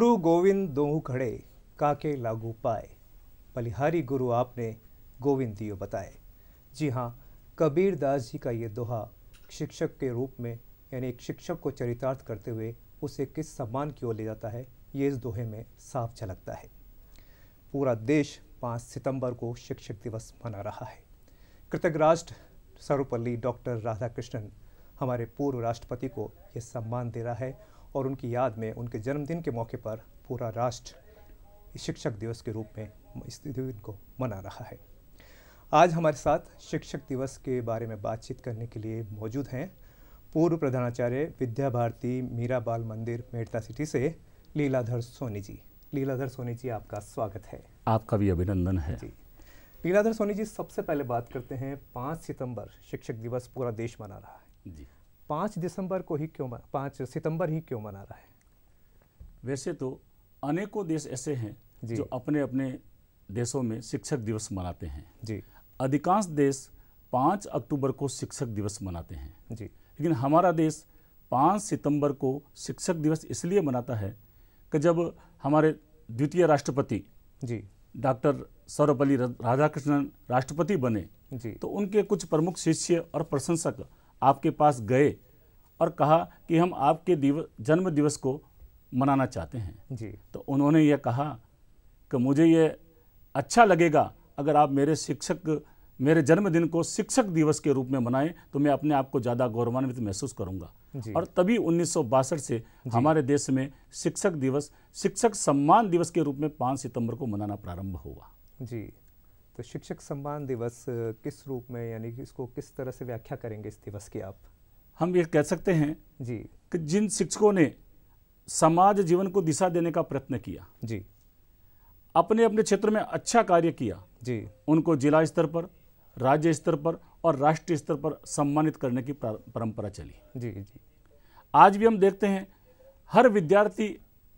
गुरु गोविंद दोहू खड़े काके लागू पाए बलिहारी गुरु आपने गोविंद दियो बताए जी हाँ कबीर दास जी का ये दोहा शिक्षक के रूप में यानी एक शिक्षक को चरितार्थ करते हुए उसे किस सम्मान की ओर ले जाता है ये इस दोहे में साफ झलकता है पूरा देश 5 सितंबर को शिक्षक दिवस मना रहा है कृतज्ञ राष्ट्र सर्वपल्ली डॉक्टर राधाकृष्णन हमारे पूर्व राष्ट्रपति को ये सम्मान दे रहा है और उनकी याद में उनके जन्मदिन के मौके पर पूरा राष्ट्र शिक्षक दिवस के रूप में इस दिन को मना रहा है आज हमारे साथ शिक्षक दिवस के बारे में बातचीत करने के लिए मौजूद हैं पूर्व प्रधानाचार्य विद्या भारती मीरा बाल मंदिर मेड़ता सिटी से लीलाधर सोनी जी लीलाधर सोनी जी आपका स्वागत है आपका भी अभिनंदन है जी लीलाधर सोनी जी सबसे पहले बात करते हैं पाँच सितंबर शिक्षक दिवस पूरा देश मना रहा है जी पाँच दिसंबर को ही क्यों पाँच सितंबर ही क्यों मना रहा है वैसे तो अनेकों देश ऐसे हैं जो अपने अपने देशों में शिक्षक दिवस मनाते हैं जी अधिकांश देश पाँच अक्टूबर को शिक्षक दिवस मनाते हैं जी लेकिन हमारा देश पाँच सितंबर को शिक्षक दिवस इसलिए मनाता है कि जब हमारे द्वितीय राष्ट्रपति जी डॉक्टर सर्वपल्ली राधाकृष्णन राष्ट्रपति बने जी तो उनके कुछ प्रमुख शिष्य और प्रशंसक आपके पास गए और कहा कि हम आपके दिव जन्म दिवस को मनाना चाहते हैं जी तो उन्होंने यह कहा कि मुझे ये अच्छा लगेगा अगर आप मेरे शिक्षक मेरे जन्मदिन को शिक्षक दिवस के रूप में मनाएं तो मैं अपने आप को ज़्यादा गौरवान्वित महसूस करूंगा और तभी उन्नीस से हमारे देश में शिक्षक दिवस शिक्षक सम्मान दिवस के रूप में 5 सितंबर को मनाना प्रारंभ हुआ जी तो शिक्षक सम्मान दिवस किस रूप में यानी कि इसको किस तरह से व्याख्या करेंगे इस दिवस की आप हम ये कह सकते हैं जी कि जिन शिक्षकों ने समाज जीवन को दिशा देने का प्रयत्न किया जी अपने अपने क्षेत्र में अच्छा कार्य किया जी उनको जिला स्तर पर राज्य स्तर पर और राष्ट्रीय स्तर पर सम्मानित करने की परंपरा चली जी जी आज भी हम देखते हैं हर विद्यार्थी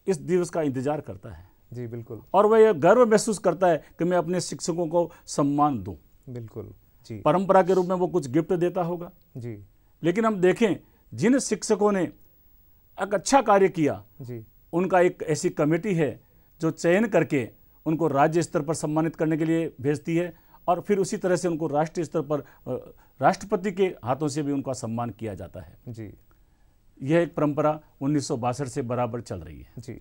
इस दिवस का इंतजार करता है जी बिल्कुल और वह यह गर्व महसूस करता है कि मैं अपने शिक्षकों को सम्मान दूँ बिल्कुल जी परंपरा के रूप में वो कुछ गिफ्ट देता होगा जी लेकिन हम देखें जिन शिक्षकों ने एक अच्छा कार्य किया जी उनका एक ऐसी कमेटी है जो चयन करके उनको राज्य स्तर पर सम्मानित करने के लिए भेजती है और फिर उसी तरह से उनको राष्ट्रीय स्तर पर राष्ट्रपति के हाथों से भी उनका सम्मान किया जाता है जी यह एक परंपरा उन्नीस से बराबर चल रही है जी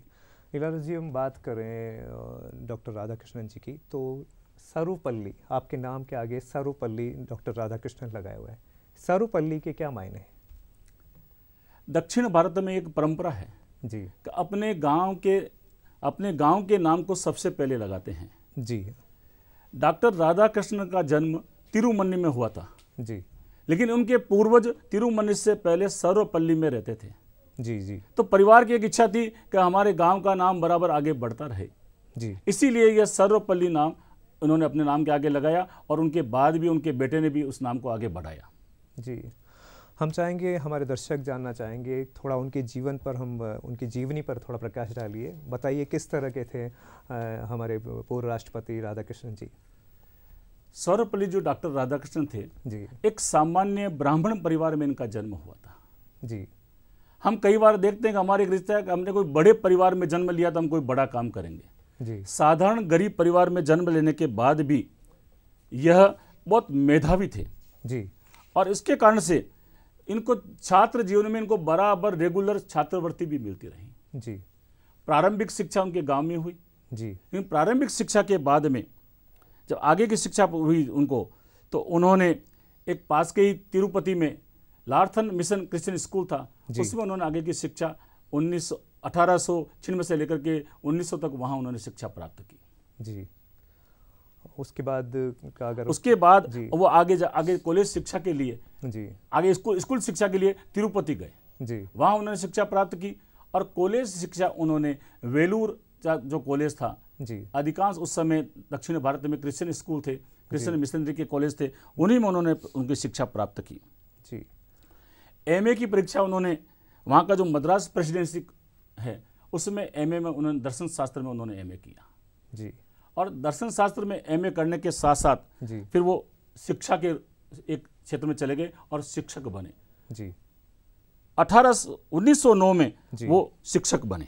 लीला जी हम बात करें डॉक्टर राधा कृष्णन जी की तो सर्वपल्ली आपके नाम के आगे सर्वपल्ली डॉक्टर राधा कृष्णन लगाए हुए हैं सर्वपल्ली के क्या मायने हैं दक्षिण भारत में एक परंपरा है जी अपने गांव के अपने गांव के नाम को सबसे पहले लगाते हैं जी डॉक्टर राधा कृष्ण का जन्म तिरुमन्नी में हुआ था जी लेकिन उनके पूर्वज तिरुमन्नी से पहले सर्वपल्ली में रहते थे जी जी तो परिवार की एक इच्छा थी कि हमारे गांव का नाम बराबर आगे बढ़ता रहे जी इसीलिए यह सर्वपल्ली नाम उन्होंने अपने नाम के आगे लगाया और उनके बाद भी उनके बेटे ने भी उस नाम को आगे बढ़ाया जी हम चाहेंगे हमारे दर्शक जानना चाहेंगे थोड़ा उनके जीवन पर हम उनकी जीवनी पर थोड़ा प्रकाश डालिए बताइए किस तरह के थे आ, हमारे पूर्व राष्ट्रपति राधाकृष्णन जी सौरपल्ली जो डॉक्टर राधाकृष्णन थे जी एक सामान्य ब्राह्मण परिवार में इनका जन्म हुआ था जी हम कई बार देखते हैं कि हमारे एक रिश्ता है कि हमने कोई बड़े परिवार में जन्म लिया तो हम कोई बड़ा काम करेंगे जी साधारण गरीब परिवार में जन्म लेने के बाद भी यह बहुत मेधावी थे जी और इसके कारण से इनको छात्र जीवन में इनको बराबर रेगुलर छात्रवृत्ति भी मिलती रही जी प्रारंभिक शिक्षा उनके गांव में हुई जी लेकिन प्रारंभिक शिक्षा के बाद में जब आगे की शिक्षा हुई उनको तो उन्होंने एक पास के ही तिरुपति में लार्थन मिशन क्रिश्चियन स्कूल था उसमें उन्होंने आगे की शिक्षा उन्नीस अठारह से लेकर के 1900 तक वहाँ उन्होंने शिक्षा प्राप्त की जी उसके बाद का अगर उसके बाद वो आगे जा, आगे कॉलेज शिक्षा के लिए जी आगे स्कूल स्कूल शिक्षा के लिए तिरुपति गए जी वहाँ उन्होंने शिक्षा प्राप्त की और कॉलेज शिक्षा उन्होंने वेलूर जो कॉलेज था जी अधिकांश उस समय दक्षिण भारत में क्रिश्चियन स्कूल थे क्रिश्चियन मिशनरी के कॉलेज थे उन्हीं में उन्होंने उनकी शिक्षा प्राप्त की एमए की परीक्षा उन्होंने वहाँ का जो मद्रास प्रेसिडेंसी है उसमें एमए में उन्होंने दर्शन शास्त्र में उन्होंने एमए किया जी और दर्शन शास्त्र में एमए करने के साथ साथ जी फिर वो शिक्षा के एक क्षेत्र में चले गए और शिक्षक बने जी अठारह उन्नीस में वो शिक्षक बने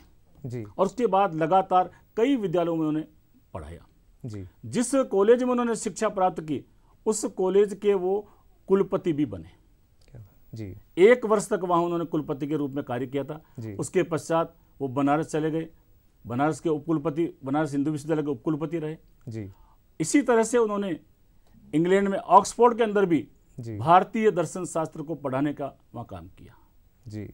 जी और उसके बाद लगातार कई विद्यालयों में उन्होंने पढ़ाया जी जिस कॉलेज में उन्होंने शिक्षा प्राप्त की उस कॉलेज के वो कुलपति भी बने जी एक वर्ष तक वहाँ उन्होंने कुलपति के रूप में कार्य किया था उसके पश्चात वो बनारस चले गए बनारस के उपकुलपति बनारस हिंदू विश्वविद्यालय के उपकुलपति रहे जी इसी तरह से उन्होंने इंग्लैंड में ऑक्सफोर्ड के अंदर भी भारतीय दर्शन शास्त्र को पढ़ाने का वहाँ काम किया जी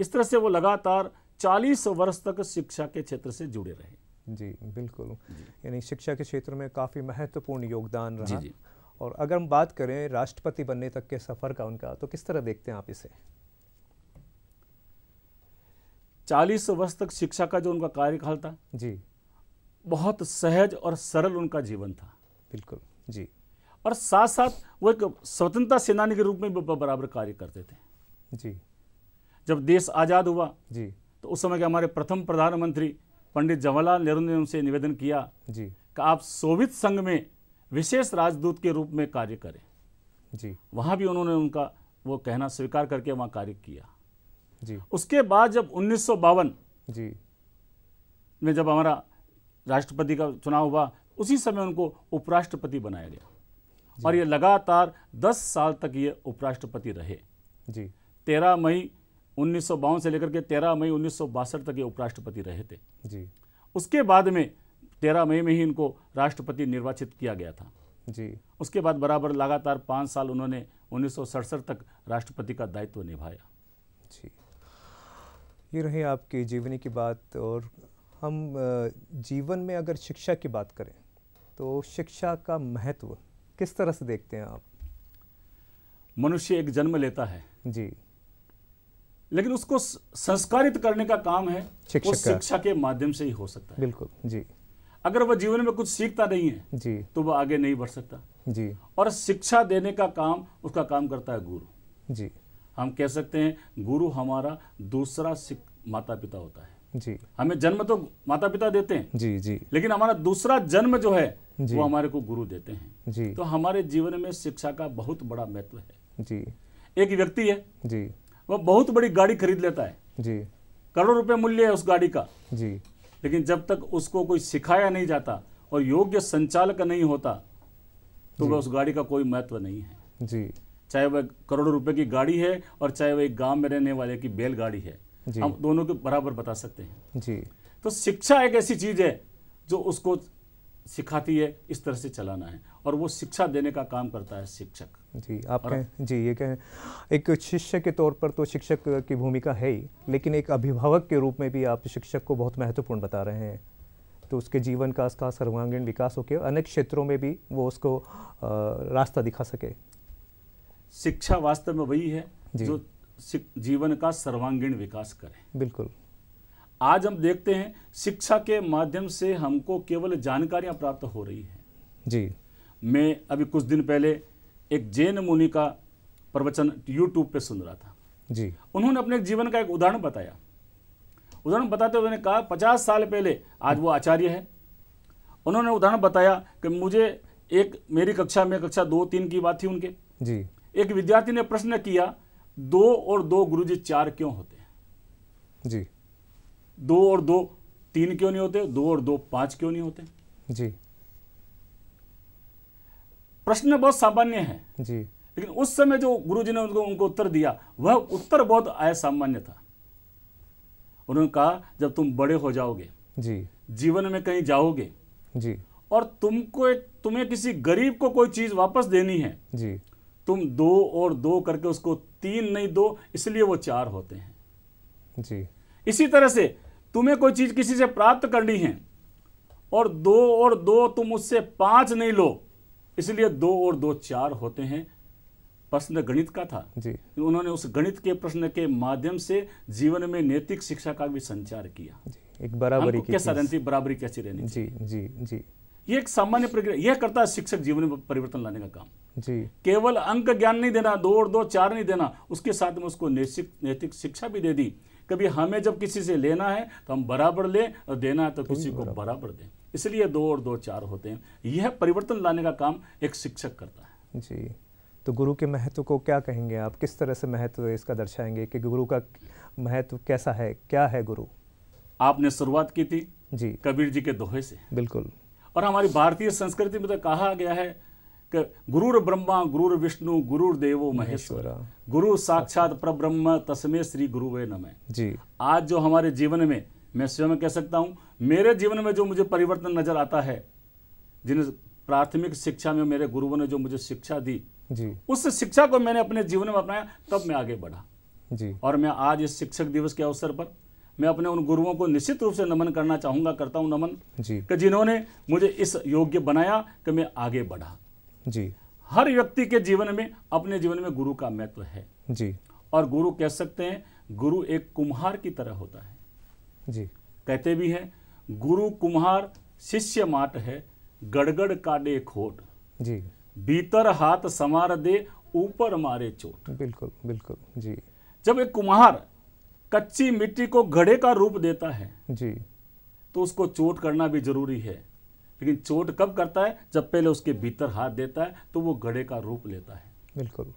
इस तरह से वो लगातार 40 वर्ष तक शिक्षा के क्षेत्र से जुड़े रहे जी बिल्कुल यानी शिक्षा के क्षेत्र में काफ़ी महत्वपूर्ण योगदान रहा जी जी और अगर हम बात करें राष्ट्रपति बनने तक के सफ़र का उनका तो किस तरह देखते हैं आप इसे चालीस वर्ष तक शिक्षा का जो उनका कार्यकाल था जी बहुत सहज और सरल उनका जीवन था बिल्कुल जी और साथ साथ वो एक स्वतंत्रता सेनानी के रूप में बराबर कार्य करते थे जी जब देश आज़ाद हुआ जी तो उस समय के हमारे प्रथम प्रधानमंत्री पंडित जवाहरलाल नेहरू ने उनसे निवेदन किया जी कि आप सोवियत संघ में विशेष राजदूत के रूप में कार्य करें जी वहाँ भी उन्होंने उनका वो कहना स्वीकार करके वहाँ कार्य किया जी उसके बाद जब उन्नीस जी में जब हमारा राष्ट्रपति का चुनाव हुआ उसी समय उनको उपराष्ट्रपति बनाया गया और ये लगातार 10 साल तक ये उपराष्ट्रपति रहे जी 13 मई उन्नीस से लेकर के 13 मई उन्नीस तक ये उपराष्ट्रपति रहे थे जी उसके बाद में तेरह मई में ही इनको राष्ट्रपति निर्वाचित किया गया था जी उसके बाद बराबर लगातार पाँच साल उन्होंने उन्नीस तक राष्ट्रपति का दायित्व निभाया जी ये रही आपकी जीवनी की बात और हम जीवन में अगर शिक्षा की बात करें तो शिक्षा का महत्व किस तरह से देखते हैं आप मनुष्य एक जन्म लेता है जी लेकिन उसको संस्कारित करने का काम है शिक्षा के माध्यम से ही हो सकता है बिल्कुल जी अगर वह जीवन में कुछ सीखता नहीं है जी तो वह आगे नहीं बढ़ सकता जी और शिक्षा देने का काम उसका काम करता है गुरु जी हम कह सकते हैं गुरु हमारा दूसरा माता पिता होता है जी हमें जन्म तो माता पिता देते हैं जी जी लेकिन हमारा दूसरा जन्म जो है वो हमारे को गुरु देते हैं जी तो हमारे जीवन में शिक्षा का बहुत बड़ा महत्व है जी एक व्यक्ति है जी वह बहुत बड़ी गाड़ी खरीद लेता है जी करोड़ रुपए मूल्य है उस गाड़ी का जी लेकिन जब तक उसको कोई सिखाया नहीं जाता और योग्य संचालक नहीं होता तो वह उस गाड़ी का कोई महत्व नहीं है जी चाहे वह करोड़ों रुपए की गाड़ी है और चाहे वह एक गांव में रहने वाले की बैलगाड़ी है हम दोनों के बराबर बता सकते हैं जी तो शिक्षा एक ऐसी चीज है जो उसको सिखाती है इस तरह से चलाना है और वो शिक्षा देने का काम करता है शिक्षक जी आप कहें जी ये कहें एक शिष्य के तौर पर तो शिक्षक की भूमिका है ही लेकिन एक अभिभावक के रूप में भी आप शिक्षक को बहुत महत्वपूर्ण बता रहे हैं तो उसके जीवन का उसका सर्वांगीण विकास होकर अनेक क्षेत्रों में भी वो उसको रास्ता दिखा सके शिक्षा वास्तव में वही है जो जीवन का सर्वांगीण विकास करे बिल्कुल आज हम देखते हैं शिक्षा के माध्यम से हमको केवल जानकारियां प्राप्त हो रही है जी मैं अभी कुछ दिन पहले एक जैन मुनि का प्रवचन यूट्यूब पे सुन रहा था जी उन्होंने अपने जीवन का एक उदाहरण बताया उदाहरण बताते हुए कहा पचास साल पहले आज वो आचार्य है उन्होंने उदाहरण बताया कि मुझे एक मेरी कक्षा में कक्षा दो तीन की बात थी उनके जी एक विद्यार्थी ने प्रश्न किया दो और दो गुरुजी चार क्यों होते हैं जी दो और दो तीन क्यों नहीं होते दो और दो पांच क्यों नहीं होते जी प्रश्न बहुत सामान्य है जी लेकिन उस समय जो गुरु जी ने उनको उनको उत्तर दिया वह उत्तर बहुत असामान्य था उन्होंने कहा जब तुम बड़े हो जाओगे जी जीवन में कहीं जाओगे जी और तुमको तुम्हें किसी गरीब को कोई चीज वापस देनी है जी तुम दो और दो करके उसको तीन नहीं दो इसलिए वो चार होते हैं जी इसी तरह से तुम्हें कोई चीज किसी से प्राप्त करनी है और दो और दो तुम उससे पांच नहीं लो इसलिए दो और दो चार होते हैं प्रश्न गणित का था जी उन्होंने उस गणित के प्रश्न के माध्यम से जीवन में नैतिक शिक्षा का भी संचार किया जी, एक बराबरी कैसा रहती बराबरी कैसी रहनी जी जी जी ये एक सामान्य प्रक्रिया यह करता है शिक्षक जीवन में परिवर्तन लाने का काम जी केवल अंक ज्ञान नहीं देना दो और दो चार नहीं देना उसके साथ में उसको नैतिक नैतिक शिक्षा भी दे दी कभी हमें जब किसी से लेना है तो हम बराबर ले और देना है तो, तो किसी को बराबर दें इसलिए दो और दो चार होते हैं यह परिवर्तन लाने का काम एक शिक्षक करता है जी तो गुरु के महत्व को क्या कहेंगे आप किस तरह से महत्व इसका दर्शाएंगे कि गुरु का महत्व कैसा है क्या है गुरु आपने शुरुआत की थी जी कबीर जी के दोहे से बिल्कुल और हमारी भारतीय संस्कृति में तो कहा गया है कि गुरुर ब्रह्मा गुरुर विष्णु गुरुर देवो महेश्वर गुरु साक्षात ब्रह्म तस्मे श्री गुरु नमः जी आज जो हमारे जीवन में मैं स्वयं कह सकता हूँ मेरे जीवन में जो मुझे परिवर्तन नजर आता है जिन प्राथमिक शिक्षा में मेरे गुरुओं ने जो मुझे शिक्षा दी जी उस शिक्षा को मैंने अपने जीवन में अपनाया तब मैं आगे बढ़ा जी और मैं आज इस शिक्षक दिवस के अवसर पर मैं अपने उन गुरुओं को निश्चित रूप से नमन करना चाहूंगा करता हूँ नमन जी कि जिन्होंने मुझे इस योग्य बनाया कि मैं आगे बढ़ा जी हर व्यक्ति के जीवन में अपने जीवन में गुरु का महत्व है जी और गुरु कह सकते हैं गुरु एक कुम्हार की तरह होता है जी कहते भी हैं गुरु कुम्हार शिष्य माट है गड़गड़ काटे खोट जी भीतर हाथ समार दे ऊपर मारे चोट बिल्कुल बिल्कुल जी जब एक कुम्हार कच्ची मिट्टी को घड़े का रूप देता है जी तो उसको चोट करना भी जरूरी है लेकिन चोट कब करता है जब पहले उसके भीतर हाथ देता है तो वो घड़े का रूप लेता है बिल्कुल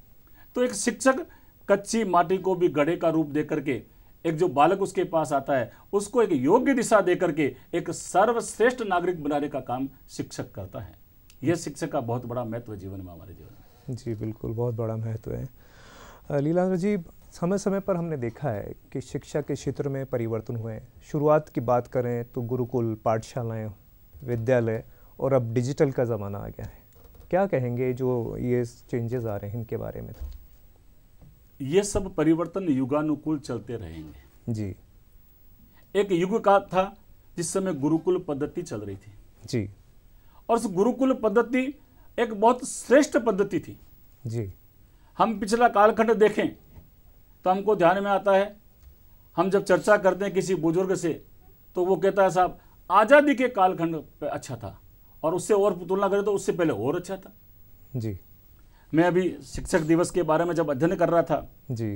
तो एक शिक्षक कच्ची माटी को भी घड़े का रूप दे करके एक जो बालक उसके पास आता है उसको एक योग्य दिशा दे करके एक सर्वश्रेष्ठ नागरिक बनाने का काम शिक्षक करता है यह शिक्षक का बहुत बड़ा महत्व जीवन में हमारे जीवन में जी बिल्कुल बहुत बड़ा महत्व है लीलांद्र जी समय समय पर हमने देखा है कि शिक्षा के क्षेत्र में परिवर्तन हुए हैं शुरुआत की बात करें तो गुरुकुल पाठशालाएँ विद्यालय और अब डिजिटल का ज़माना आ गया है क्या कहेंगे जो ये चेंजेस आ रहे हैं इनके बारे में तो ये सब परिवर्तन युगानुकूल चलते रहेंगे जी एक युग का था जिस समय गुरुकुल पद्धति चल रही थी जी और उस गुरुकुल पद्धति एक बहुत श्रेष्ठ पद्धति थी जी हम पिछला कालखंड देखें तो हमको ध्यान में आता है हम जब चर्चा करते हैं किसी बुजुर्ग से तो वो कहता है साहब आज़ादी के कालखंड अच्छा था और उससे और तुलना करें तो उससे पहले और अच्छा था जी मैं अभी शिक्षक दिवस के बारे में जब अध्ययन कर रहा था जी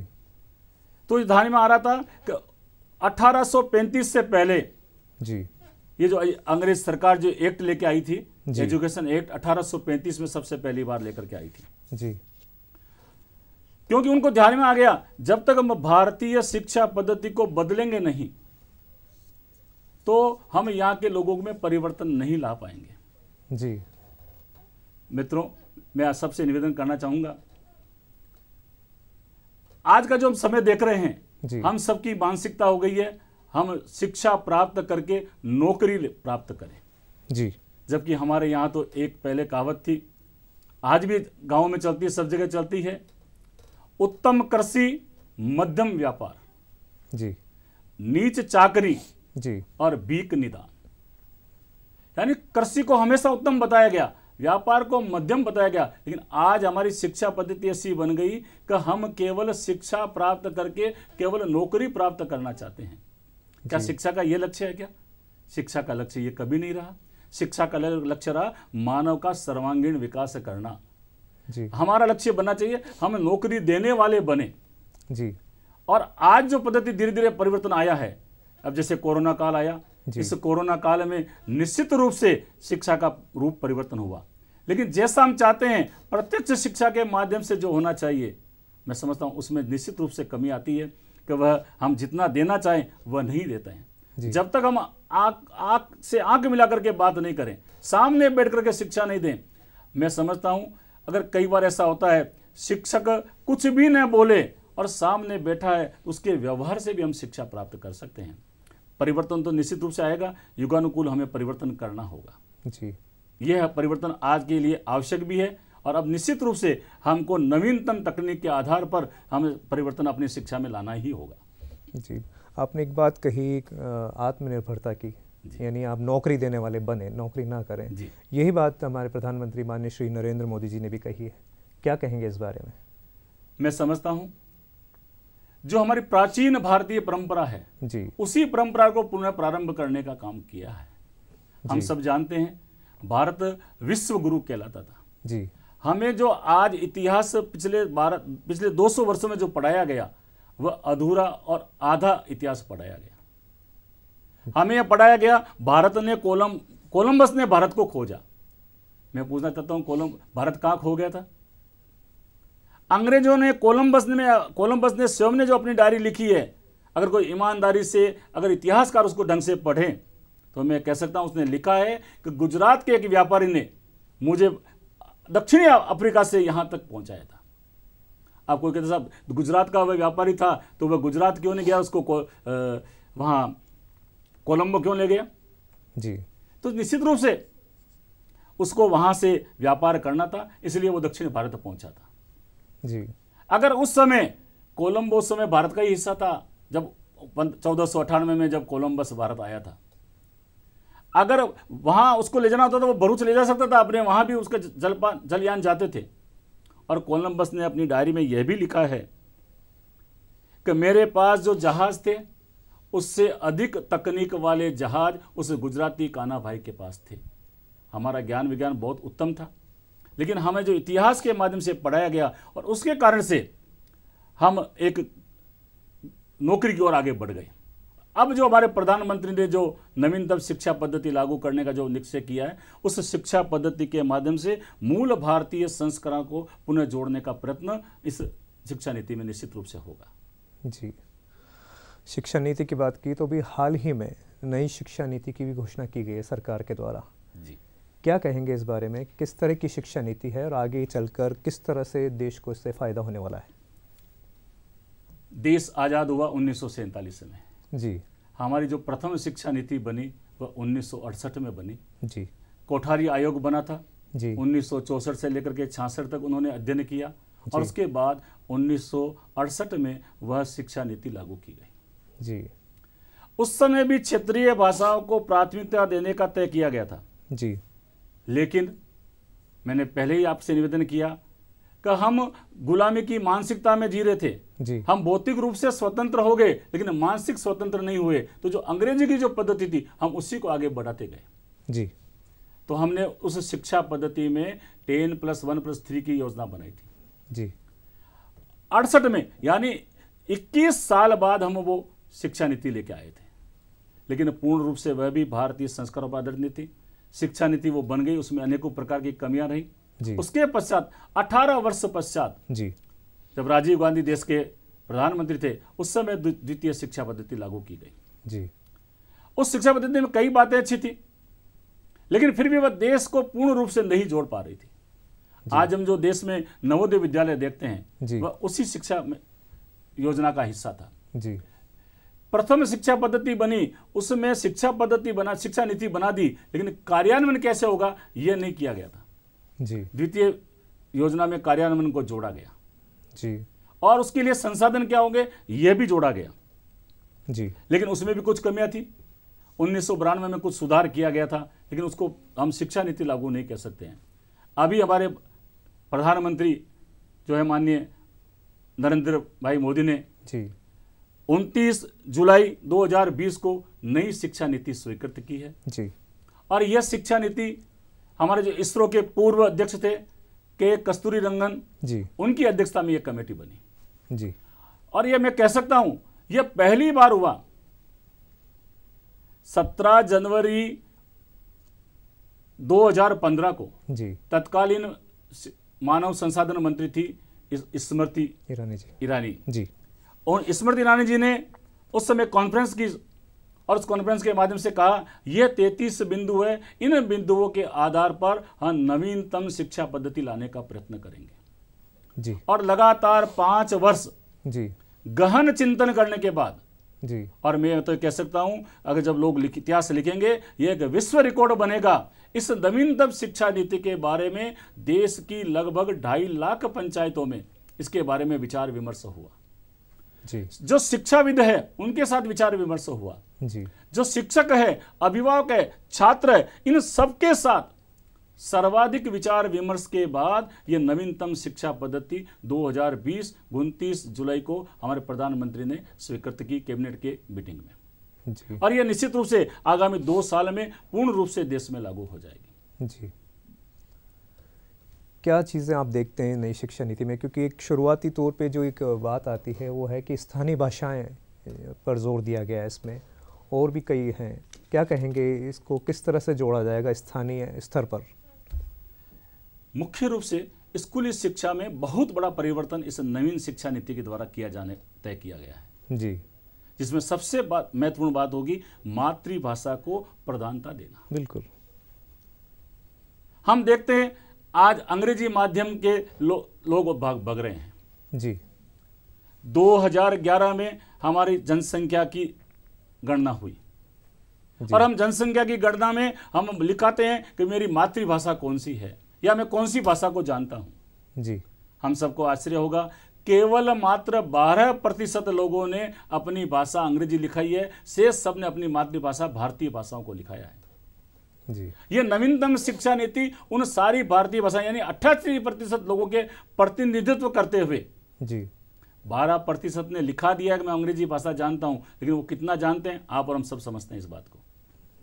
तो इस में आ रहा था कि 1835 से पहले जी ये जो अंग्रेज सरकार जो एक्ट लेके आई थी एजुकेशन एक्ट 1835 में सबसे पहली बार लेकर के आई थी जी क्योंकि उनको ध्यान में आ गया जब तक हम भारतीय शिक्षा पद्धति को बदलेंगे नहीं तो हम यहाँ के लोगों में परिवर्तन नहीं ला पाएंगे जी मित्रों मैं आज सबसे निवेदन करना चाहूंगा आज का जो हम समय देख रहे हैं हम सबकी मानसिकता हो गई है हम शिक्षा प्राप्त करके नौकरी प्राप्त करें जी जबकि हमारे यहाँ तो एक पहले कहावत थी आज भी गांव में चलती है सब जगह चलती है उत्तम कृषि मध्यम व्यापार जी नीच चाकरी जी और बीक निदान यानी कृषि को हमेशा उत्तम बताया गया व्यापार को मध्यम बताया गया लेकिन आज हमारी शिक्षा पद्धति ऐसी बन गई कि हम केवल शिक्षा प्राप्त करके केवल नौकरी प्राप्त करना चाहते हैं क्या शिक्षा का यह लक्ष्य है क्या शिक्षा का लक्ष्य ये कभी नहीं रहा शिक्षा का लक्ष्य रहा मानव का सर्वांगीण विकास करना जी हमारा लक्ष्य बनना चाहिए हम नौकरी देने वाले बने जी और आज जो पद्धति धीरे धीरे परिवर्तन आया है अब जैसे कोरोना काल आया इस कोरोना काल में निश्चित रूप से शिक्षा का रूप परिवर्तन हुआ लेकिन जैसा हम चाहते हैं प्रत्यक्ष शिक्षा के माध्यम से जो होना चाहिए मैं समझता हूँ उसमें निश्चित रूप से कमी आती है कि वह हम जितना देना चाहें वह नहीं देते हैं जब तक हम आँख से आँख मिलाकर के बात नहीं करें सामने बैठ करके शिक्षा नहीं दें मैं समझता हूँ अगर कई बार ऐसा होता है शिक्षक कुछ भी न बोले और सामने बैठा है तो उसके व्यवहार से भी हम शिक्षा प्राप्त कर सकते हैं परिवर्तन तो निश्चित रूप से आएगा युगानुकूल हमें परिवर्तन करना होगा जी यह परिवर्तन आज के लिए आवश्यक भी है और अब निश्चित रूप से हमको नवीनतम तकनीक के आधार पर हमें परिवर्तन अपनी शिक्षा में लाना ही होगा जी आपने एक बात कही आत्मनिर्भरता की यानी आप नौकरी देने वाले बने नौकरी ना करें यही बात हमारे प्रधानमंत्री माननीय श्री नरेंद्र मोदी जी ने भी कही है क्या कहेंगे इस बारे में मैं समझता हूं जो हमारी प्राचीन भारतीय परंपरा है जी उसी परंपरा को पुनः प्रारंभ करने का काम किया है हम सब जानते हैं भारत विश्व गुरु कहलाता था जी हमें जो आज इतिहास पिछले भारत पिछले 200 वर्षों में जो पढ़ाया गया वह अधूरा और आधा इतिहास पढ़ाया गया हमें यह पढ़ाया गया भारत ने कोलम कोलम्बस ने भारत को खोजा मैं पूछना चाहता हूं कोलम भारत कहां खो गया था अंग्रेजों ने कोलम्बस ने कोलम्बस ने स्वयं ने जो अपनी डायरी लिखी है अगर कोई ईमानदारी से अगर इतिहासकार उसको ढंग से पढ़ें तो मैं कह सकता हूं उसने लिखा है कि गुजरात के एक व्यापारी ने मुझे दक्षिणी अफ्रीका से यहां तक पहुंचाया था आप कोई कहते साहब तो गुजरात का वह व्यापारी था तो वह गुजरात क्यों नहीं गया उसको को, आ, वहाँ कोलंबो क्यों ले गया जी तो निश्चित रूप से उसको वहां से व्यापार करना था इसलिए वो दक्षिण भारत पहुंचा था जी अगर उस समय कोलंबो उस समय भारत का ही हिस्सा था जब चौदह में जब कोलंबस भारत आया था अगर वहाँ उसको ले जाना होता था तो वो भरूच ले जा सकता था अपने वहाँ भी उसके जलपान जलयान जाते थे और कोलम्बस ने अपनी डायरी में यह भी लिखा है कि मेरे पास जो जहाज़ थे उससे अधिक तकनीक वाले जहाज उस गुजराती काना भाई के पास थे हमारा ज्ञान विज्ञान बहुत उत्तम था लेकिन हमें जो इतिहास के माध्यम से पढ़ाया गया और उसके कारण से हम एक नौकरी की ओर आगे बढ़ गए अब जो हमारे प्रधानमंत्री ने जो नवीनतम शिक्षा पद्धति लागू करने का जो निश्चय किया है उस शिक्षा पद्धति के माध्यम से मूल भारतीय संस्करण को पुनः जोड़ने का प्रयत्न इस शिक्षा नीति में निश्चित रूप से होगा जी शिक्षा नीति की बात की तो अभी हाल ही में नई शिक्षा नीति की भी घोषणा की गई है सरकार के द्वारा जी क्या कहेंगे इस बारे में किस तरह की शिक्षा नीति है और आगे चलकर किस तरह से देश को इससे फायदा होने वाला है देश आज़ाद हुआ उन्नीस में जी हमारी जो प्रथम शिक्षा नीति बनी वह उन्नीस में बनी जी कोठारी आयोग बना था जी उन्नीस से लेकर के छियासठ तक उन्होंने अध्ययन किया और उसके बाद उन्नीस में वह शिक्षा नीति लागू की गई जी उस समय भी क्षेत्रीय भाषाओं को प्राथमिकता देने का तय किया गया था जी लेकिन मैंने पहले ही आपसे निवेदन किया कि हम गुलामी की मानसिकता में जी रहे थे जी हम भौतिक रूप से स्वतंत्र हो गए लेकिन मानसिक स्वतंत्र नहीं हुए तो जो अंग्रेजी की जो पद्धति थी हम उसी को आगे बढ़ाते गए जी तो हमने उस शिक्षा पद्धति में ten plus one plus three की योजना बनाई थी जी अड़सठ में यानी इक्कीस साल बाद हम वो शिक्षा नीति लेके आए थे लेकिन पूर्ण रूप से वह भी भारतीय संस्कारों पर आधारित नीति शिक्षा नीति वो बन गई उसमें अनेकों प्रकार की कमियां रही उसके पश्चात 18 वर्ष पश्चात जी जब राजीव गांधी देश के प्रधानमंत्री थे उस समय द्वितीय शिक्षा पद्धति लागू की गई जी उस शिक्षा पद्धति में कई बातें अच्छी थी लेकिन फिर भी वह देश को पूर्ण रूप से नहीं जोड़ पा रही थी आज हम जो देश में नवोदय विद्यालय देखते हैं वह उसी शिक्षा में योजना का हिस्सा था जी प्रथम शिक्षा पद्धति बनी उसमें शिक्षा पद्धति बना शिक्षा नीति बना दी लेकिन कार्यान्वयन कैसे होगा यह नहीं किया गया था द्वितीय योजना में कार्यान्वयन को जोड़ा गया जी और उसके लिए संसाधन क्या होंगे यह भी जोड़ा गया जी लेकिन उसमें भी कुछ कमियां थी उन्नीस में कुछ सुधार किया गया था लेकिन उसको हम शिक्षा नीति लागू नहीं कर सकते हैं अभी हमारे प्रधानमंत्री जो है माननीय नरेंद्र भाई मोदी ने जी 29 जुलाई 2020 को नई शिक्षा नीति स्वीकृत की है जी और यह शिक्षा नीति हमारे जो इसरो के पूर्व अध्यक्ष थे के कस्तूरी रंगन जी उनकी अध्यक्षता में यह कमेटी बनी जी और यह मैं कह सकता हूं यह पहली बार हुआ 17 जनवरी 2015 को जी तत्कालीन मानव संसाधन मंत्री थी स्मृति ईरानी जी ईरानी जी और स्मृति ईरानी जी ने उस समय कॉन्फ्रेंस की और उस कॉन्फ्रेंस के माध्यम से कहा यह तैतीस बिंदु है इन बिंदुओं के आधार पर हम नवीनतम शिक्षा पद्धति लाने का प्रयत्न करेंगे जी और लगातार पांच वर्ष जी गहन चिंतन करने के बाद जी और मैं तो कह सकता हूं अगर जब लोग लिख, इतिहास लिखेंगे यह एक विश्व रिकॉर्ड बनेगा इस नवीनतम शिक्षा नीति के बारे में देश की लगभग ढाई लाख पंचायतों में इसके बारे में विचार विमर्श हुआ जी जो शिक्षाविद है उनके साथ विचार विमर्श हुआ जी जो शिक्षक है अभिभावक है छात्र है इन सबके साथ सर्वाधिक विचार विमर्श के बाद ये नवीनतम शिक्षा पद्धति 2020 उनतीस जुलाई को हमारे प्रधानमंत्री ने स्वीकृत की कैबिनेट के मीटिंग में और यह निश्चित रूप से आगामी दो साल में पूर्ण रूप से देश में लागू हो जाएगी जी क्या चीज़ें आप देखते हैं नई शिक्षा नीति में क्योंकि एक शुरुआती तौर पे जो एक बात आती है वो है कि स्थानीय भाषाएं पर जोर दिया गया है इसमें और भी कई हैं क्या कहेंगे इसको किस तरह से जोड़ा जाएगा स्थानीय स्तर पर मुख्य रूप से स्कूली शिक्षा में बहुत बड़ा परिवर्तन इस नवीन शिक्षा नीति के द्वारा किया जाने तय किया गया है जी जिसमें सबसे बात महत्वपूर्ण बात होगी मातृभाषा को प्रधानता देना बिल्कुल हम देखते हैं आज अंग्रेजी माध्यम के लो, लोग भाग भग रहे हैं जी 2011 में हमारी जनसंख्या की गणना हुई और हम जनसंख्या की गणना में हम लिखाते हैं कि मेरी मातृभाषा कौन सी है या मैं कौन सी भाषा को जानता हूं जी हम सबको आश्चर्य होगा केवल मात्र 12 प्रतिशत लोगों ने अपनी भाषा अंग्रेजी लिखाई है शेष सब ने अपनी मातृभाषा भारतीय भाषाओं को लिखाया है ये नवीनतम शिक्षा नीति उन सारी भारतीय भाषा यानी अट्ठासी प्रतिशत लोगों के प्रतिनिधित्व करते हुए जी बारह प्रतिशत ने लिखा दिया कि मैं अंग्रेजी भाषा जानता हूं लेकिन वो कितना जानते हैं आप और हम सब समझते हैं इस बात को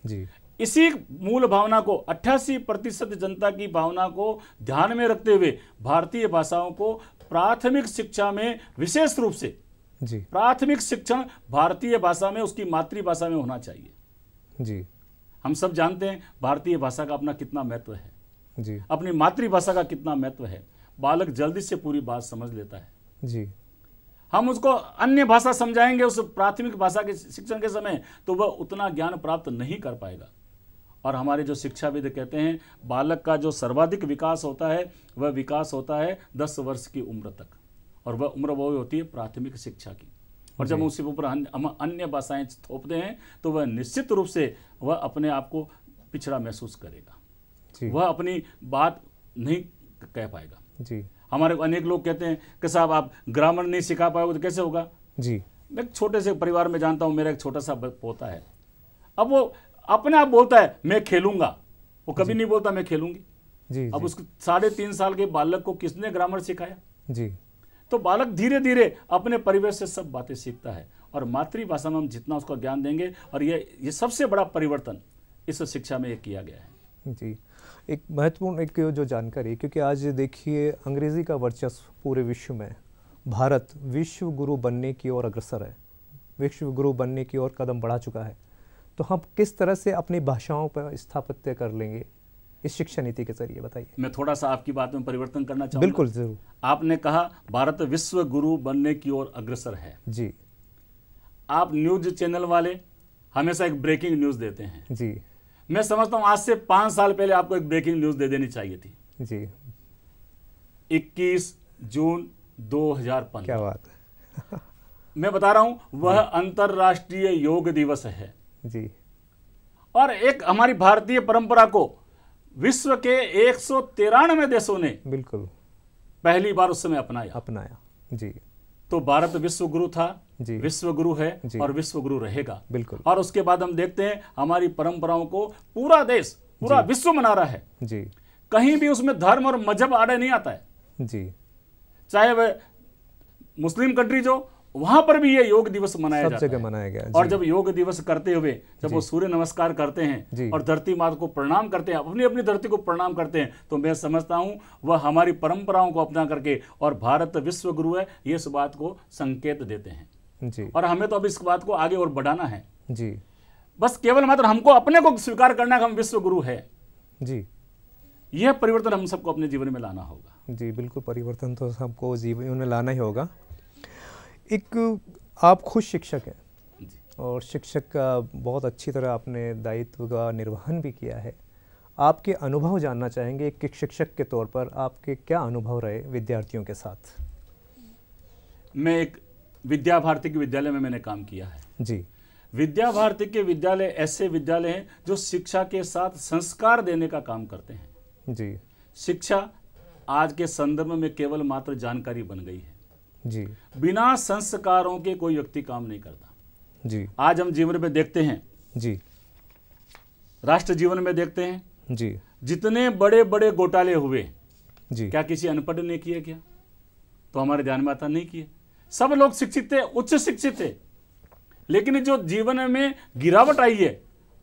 जी इसी मूल भावना को अट्ठासी प्रतिशत जनता की भावना को ध्यान में रखते हुए भारतीय भाषाओं को प्राथमिक शिक्षा में विशेष रूप से जी प्राथमिक शिक्षण भारतीय भाषा में उसकी मातृभाषा में होना चाहिए जी हम सब जानते हैं भारतीय भाषा का अपना कितना महत्व है जी अपनी मातृभाषा का कितना महत्व है बालक जल्दी से पूरी बात समझ लेता है जी हम उसको अन्य भाषा समझाएंगे उस प्राथमिक भाषा के शिक्षण के समय तो वह उतना ज्ञान प्राप्त नहीं कर पाएगा और हमारे जो शिक्षाविद कहते हैं बालक का जो सर्वाधिक विकास होता है वह विकास होता है दस वर्ष की उम्र तक और वह उम्र वही होती है प्राथमिक शिक्षा की और जब उसके ऊपर हम अन्य भाषाएं थोपते हैं तो वह निश्चित रूप से वह अपने आप को पिछड़ा महसूस करेगा वह अपनी बात नहीं कह पाएगा जी हमारे अनेक लोग कहते हैं कि साहब आप ग्रामर नहीं सिखा पाएगा तो कैसे होगा जी मैं छोटे से परिवार में जानता हूँ मेरा एक छोटा सा पोता है अब वो अपने आप बोलता है मैं खेलूंगा वो कभी नहीं बोलता मैं खेलूंगी जी अब उसके साढ़े तीन साल के बालक को किसने ग्रामर सिखाया जी तो बालक धीरे धीरे अपने परिवेश से सब बातें सीखता है और मातृभाषा में हम जितना उसको ज्ञान देंगे और ये ये सबसे बड़ा परिवर्तन इस शिक्षा में ये किया गया है जी एक महत्वपूर्ण एक जो जानकारी क्योंकि आज देखिए अंग्रेज़ी का वर्चस्व पूरे विश्व में भारत विश्व गुरु बनने की ओर अग्रसर है विश्व गुरु बनने की ओर कदम बढ़ा चुका है तो हम किस तरह से अपनी भाषाओं पर स्थापत्य कर लेंगे इस शिक्षा नीति के जरिए बताइए मैं थोड़ा सा आपकी बात में परिवर्तन करना चाहूँगा बिल्कुल जरूर आपने कहा भारत विश्व गुरु बनने की ओर अग्रसर है जी आप न्यूज चैनल वाले हमेशा एक ब्रेकिंग न्यूज देते हैं जी मैं समझता हूं आज से पांच साल पहले आपको एक ब्रेकिंग न्यूज दे देनी चाहिए थी जी 21 जून 2015 क्या बात है मैं बता रहा हूं वह अंतर्राष्ट्रीय योग दिवस है जी और एक हमारी भारतीय परंपरा को विश्व के एक देशों ने बिल्कुल पहली बार उस समय अपनाया अपनाया जी तो भारत विश्व गुरु था विश्व गुरु है और विश्व गुरु रहेगा बिल्कुल और उसके बाद हम देखते हैं हमारी परंपराओं को पूरा देश पूरा विश्व मना रहा है जी कहीं भी उसमें धर्म और मजहब आड़े नहीं आता है जी चाहे वह मुस्लिम कंट्रीज हो वहां पर भी ये योग दिवस मनाया जाता है मनाया गया और जब योग दिवस करते हुए जब वो सूर्य नमस्कार करते हैं और धरती माता को प्रणाम करते हैं अपनी अपनी धरती को प्रणाम करते हैं तो मैं समझता हूँ वह हमारी परंपराओं को अपना करके और भारत विश्व गुरु है ये इस बात को संकेत देते हैं जी और हमें तो अब इस बात को आगे और बढ़ाना है जी बस केवल मात्र हमको अपने को स्वीकार करना है हम विश्व गुरु है जी यह परिवर्तन हम सबको अपने जीवन में लाना होगा जी बिल्कुल परिवर्तन तो सबको जीवन में लाना ही होगा एक आप खुद शिक्षक हैं और शिक्षक का बहुत अच्छी तरह आपने दायित्व का निर्वहन भी किया है आपके अनुभव जानना चाहेंगे एक शिक्षक के तौर पर आपके क्या अनुभव रहे विद्यार्थियों के साथ मैं एक विद्या भारती के विद्यालय में मैंने काम किया है जी विद्या भारती के विद्यालय ऐसे विद्यालय हैं जो शिक्षा के साथ संस्कार देने का काम करते हैं जी शिक्षा आज के संदर्भ में केवल मात्र जानकारी बन गई है जी बिना संस्कारों के कोई व्यक्ति काम नहीं करता जी आज हम जीवन में देखते हैं जी राष्ट्र जीवन में देखते हैं जी जितने बड़े बड़े घोटाले हुए जी क्या किसी अनपढ़ ने किए क्या तो हमारे ध्यान में आता नहीं किए सब लोग शिक्षित थे उच्च शिक्षित थे लेकिन जो जीवन में गिरावट आई है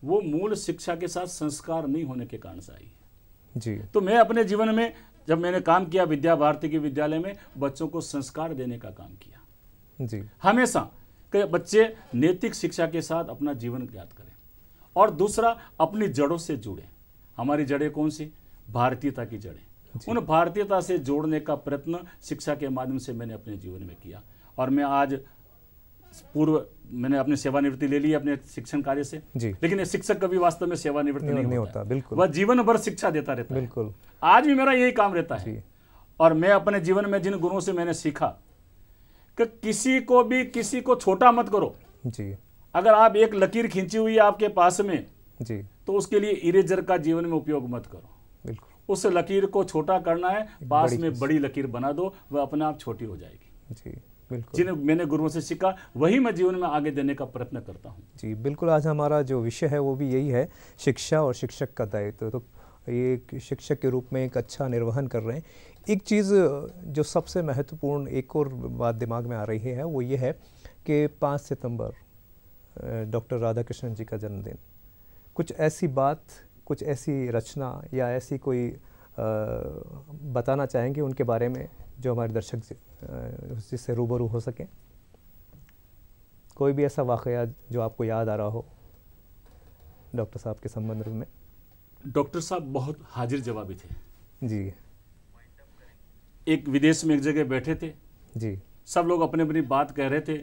वो मूल शिक्षा के साथ संस्कार नहीं होने के कारण से आई है जी तो मैं अपने जीवन में जब मैंने काम किया विद्या भारती के विद्यालय में बच्चों को संस्कार देने का काम किया जी हमेशा कि बच्चे नैतिक शिक्षा के साथ अपना जीवन ज्ञात करें और दूसरा अपनी जड़ों से जुड़े हमारी जड़ें कौन सी भारतीयता की जड़ें उन भारतीयता से जोड़ने का प्रयत्न शिक्षा के माध्यम से मैंने अपने जीवन में किया और मैं आज पूर्व मैंने अपनी सेवानिवृत्ति ले ली अपने शिक्षण कार्य से जी लेकिन शिक्षक कभी वास्तव में सेवानिवृत्ति नहीं, नहीं होता बिल्कुल वह जीवन भर शिक्षा देता रहता बिल्कुल आज भी मेरा यही काम रहता है और मैं अपने जीवन में जिन गुरुओं से मैंने सीखा कि किसी को भी किसी को छोटा मत करो जी अगर आप एक लकीर खींची हुई है आपके पास में जी तो उसके लिए इरेजर का जीवन में उपयोग मत करो बिल्कुल उस लकीर को छोटा करना है पास में बड़ी लकीर बना दो वह अपने आप छोटी हो जाएगी जी जिन्हें मैंने गुरुओं से सीखा वही मैं जीवन में आगे देने का प्रयत्न करता हूँ जी बिल्कुल आज हमारा जो विषय है वो भी यही है शिक्षा और शिक्षक का दायित्व तो ये शिक्षक के रूप में एक अच्छा निर्वहन कर रहे हैं एक चीज़ जो सबसे महत्वपूर्ण एक और बात दिमाग में आ रही है वो ये है कि पाँच सितंबर डॉक्टर राधा कृष्णन जी का जन्मदिन कुछ ऐसी बात कुछ ऐसी रचना या ऐसी कोई आ, बताना चाहेंगे उनके बारे में जो हमारे दर्शक जिससे रूबरू हो सकें कोई भी ऐसा वाक़ जो आपको याद आ रहा हो डॉक्टर साहब के संबंध में डॉक्टर साहब बहुत हाजिर जवाबी थे जी एक विदेश में एक जगह बैठे थे जी सब लोग अपनी अपनी बात कह रहे थे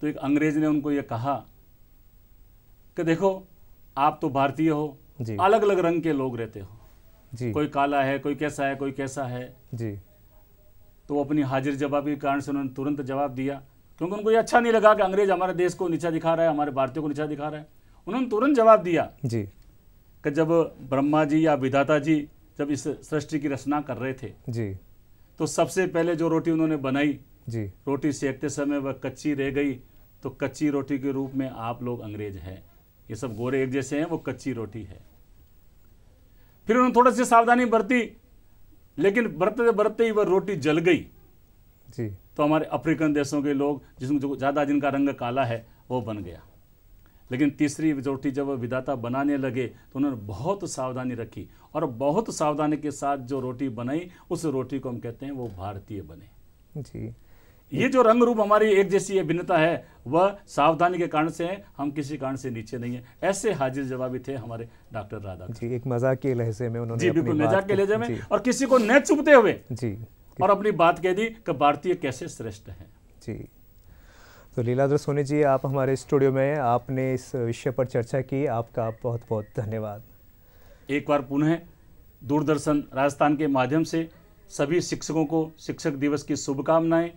तो एक अंग्रेज ने उनको ये कहा कि देखो आप तो भारतीय हो अलग अलग रंग के लोग रहते हो जी कोई काला है कोई कैसा है कोई कैसा है जी तो वो अपनी हाजिर जवाबी के कारण से उन्होंने तुरंत जवाब दिया क्योंकि उनको ये अच्छा नहीं लगा कि अंग्रेज हमारे देश को नीचा दिखा रहा है हमारे भारतीयों को नीचा दिखा रहा है उन्होंने तुरंत जवाब दिया जी कि जब ब्रह्मा जी या विधाता जी जब इस सृष्टि की रचना कर रहे थे जी तो सबसे पहले जो रोटी उन्होंने बनाई जी रोटी सेकते समय वह कच्ची रह गई तो कच्ची रोटी के रूप में आप लोग अंग्रेज हैं ये सब गोरे एक जैसे हैं वो कच्ची रोटी है फिर उन्होंने थोड़ा सी सावधानी बरती लेकिन बरतते बरतते ही वह रोटी जल गई जी तो हमारे अफ्रीकन देशों के लोग जिसमें जो ज़्यादा जिनका रंग काला है वो बन गया लेकिन तीसरी रोटी जब विदाता बनाने लगे तो उन्होंने बहुत सावधानी रखी और बहुत सावधानी के साथ जो रोटी बनाई उस रोटी को हम कहते हैं वो भारतीय बने जी ये जो रंग रूप हमारी एक जैसी ये भिन्नता है वह सावधानी के कारण से है हम किसी कारण से नीचे नहीं है ऐसे हाजिर जवाबी थे हमारे डॉक्टर राधा जी एक मजाक के लहजे में उन्होंने जी बिल्कुल मजाक के लहजे में और किसी को न चुपते हुए जी और अपनी बात कह दी कि भारतीय कैसे श्रेष्ठ हैं जी तो लीलाधर सोनी जी आप हमारे स्टूडियो में आपने इस विषय पर चर्चा की आपका बहुत बहुत धन्यवाद एक बार पुनः दूरदर्शन राजस्थान के माध्यम से सभी शिक्षकों को शिक्षक दिवस की शुभकामनाएं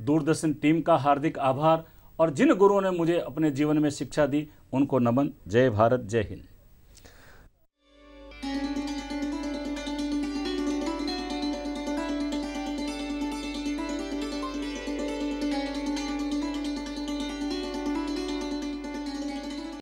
दूरदर्शन टीम का हार्दिक आभार और जिन गुरुओं ने मुझे अपने जीवन में शिक्षा दी उनको नमन जय भारत जय हिंद